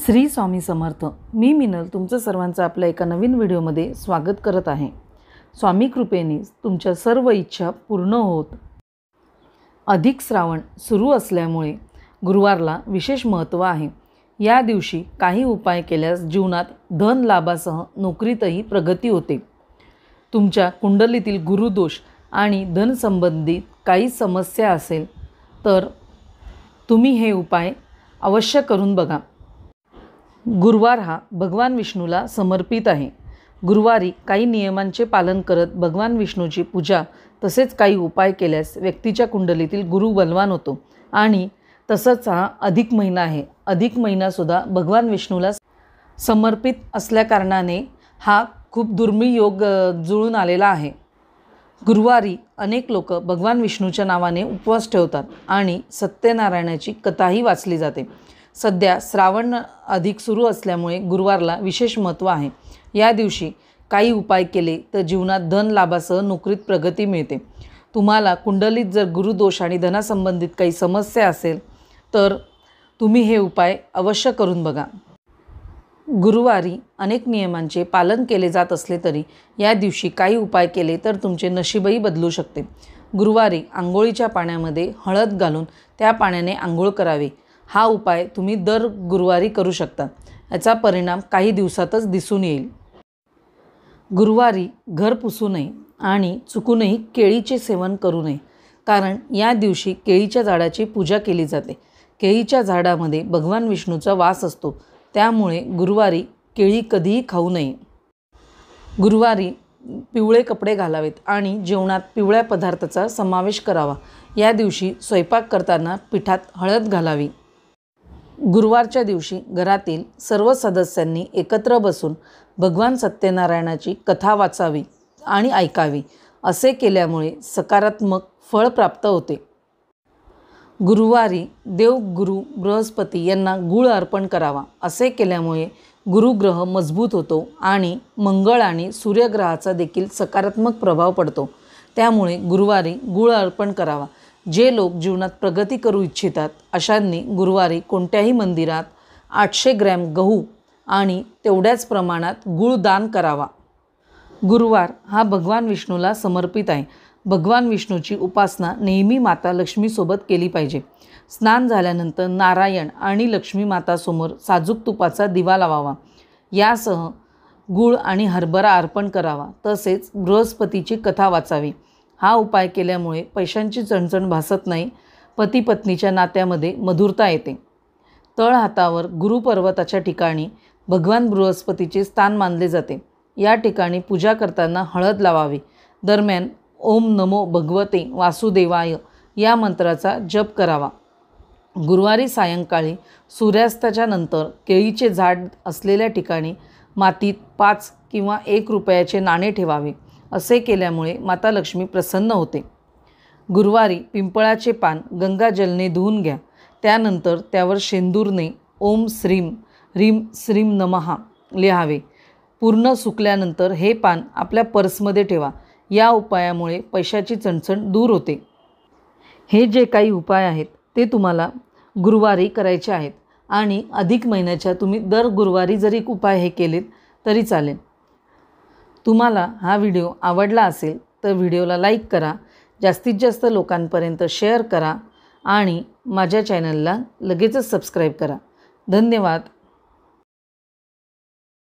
श्री स्वामी समर्थ मी मिनल तुमचं सर्वांचं आपल्या एका नवीन व्हिडिओमध्ये स्वागत करत आहे स्वामी कृपेने तुमच्या सर्व इच्छा पूर्ण होत अधिक श्रावण सुरू असल्यामुळे गुरुवारला विशेष महत्त्व आहे या दिवशी काही उपाय केल्यास जीवनात धन लाभासह नोकरीतही प्रगती होते तुमच्या कुंडलीतील गुरुदोष आणि धनसंबंधित काही समस्या असेल तर तुम्ही हे उपाय अवश्य करून बघा गुरुवार हा भगवान विष्णूला समर्पित आहे गुरुवारी काही नियमांचे पालन करत भगवान विष्णूची पूजा तसेच काही उपाय केल्यास व्यक्तीच्या कुंडलीतील गुरु बलवान होतो आणि तसंच हा अधिक महिना आहे अधिक महिनासुद्धा भगवान विष्णूला समर्पित असल्याकारणाने हा खूप दुर्मिळ योग जुळून आलेला आहे गुरुवारी अनेक लोक भगवान विष्णूच्या नावाने उपवास ठेवतात आणि सत्यनारायणाची कथाही वाचली जाते सध्या श्रावण अधिक सुरू असल्यामुळे गुरुवारला विशेष महत्त्व आहे या दिवशी काही उपाय केले तर जीवनात धन लाभासह नोकरीत प्रगती मिळते तुम्हाला कुंडलीत जर गुरुदोष आणि धनासंबंधित काही समस्या असेल तर तुम्ही हे उपाय अवश्य करून बघा गुरुवारी अनेक नियमांचे पालन केले जात असले तरी या दिवशी काही उपाय केले तर तुमचे नशीबही बदलू शकते गुरुवारी आंघोळीच्या पाण्यामध्ये हळद घालून त्या पाण्याने आंघोळ करावी हा उपाय तुम्ही दर गुरुवारी करू शकता याचा परिणाम काही दिवसातच दिसून येईल गुरुवारी घर पुसू नये आणि चुकूनही केळीचे सेवन करू नये कारण या दिवशी केळीच्या झाडाची पूजा केली जाते केळीच्या झाडामध्ये भगवान विष्णूचा वास असतो त्यामुळे गुरुवारी केळी कधीही खाऊ नये गुरुवारी पिवळे कपडे घालावेत आणि जेवणात पिवळ्या पदार्थाचा समावेश करावा या दिवशी स्वयंपाक करताना पिठात हळद घालावी गुरुवारच्या दिवशी घरातील सर्व सदस्यांनी एकत्र बसून भगवान सत्यनारायणाची कथा वाचावी आणि ऐकावी असे केल्यामुळे सकारात्मक फळ प्राप्त होते गुरुवारी देवगुरु बृहस्पती यांना गुळ अर्पण करावा असे केल्यामुळे गुरुग्रह मजबूत होतो आणि मंगळ आणि सूर्यग्रहाचा देखील सकारात्मक प्रभाव पडतो त्यामुळे गुरुवारी गुळ अर्पण करावा जे लोक जीवनात प्रगती करू इच्छितात अशांनी गुरुवारी कोणत्याही मंदिरात आठशे ग्रॅम गहू आणि तेवढ्याच प्रमाणात गूळ दान करावा गुरुवार हा भगवान विष्णूला समर्पित आहे भगवान विष्णूची उपासना नेहमी माता लक्ष्मीसोबत केली पाहिजे स्नान झाल्यानंतर नारायण आणि लक्ष्मी मातासमोर साजूक तुपाचा दिवा लावावा यासह गुळ आणि हरभरा अर्पण करावा तसेच बृहस्पतीची कथा वाचावी हा उपाय केल्यामुळे पैशांची चणचण भासत नाही पती पत्नीच्या नात्यामध्ये मधुरता येते तळ हातावर गुरुपर्वताच्या ठिकाणी भगवान बृहस्पतीचे स्थान मानले जाते या ठिकाणी पूजा करताना हळद लावावी दरम्यान ओम नमो भगवते वासुदेवाय या मंत्राचा जप करावा गुरुवारी सायंकाळी सूर्यास्ताच्या नंतर केळीचे झाड असलेल्या ठिकाणी मातीत पाच किंवा एक रुपयाचे नाणे ठेवावे असे केल्यामुळे माता लक्ष्मी प्रसन्न होते गुरुवारी पिंपळाचे पान गंगाजलने धुवून घ्या त्यानंतर त्यावर शेंदूरने ओम श्रीम ह्रीम श्रीम नमहा लिहावे पूर्ण सुकल्यानंतर हे पान आपल्या पर्समध्ये ठेवा या उपायामुळे पैशाची चणचण दूर होते हे जे काही उपाय आहेत ते तुम्हाला गुरुवारी करायचे आहेत आणि अधिक महिन्याच्या तुम्ही दर गुरुवारी जरी उपाय हे केलेत तरी चालेल तुम्हाला हा व्हिडिओ आवडला असेल तर व्हिडिओला लाईक करा जास्तीत जास्त लोकांपर्यंत शेअर करा आणि माझ्या चॅनलला लगेचच सबस्क्राईब करा धन्यवाद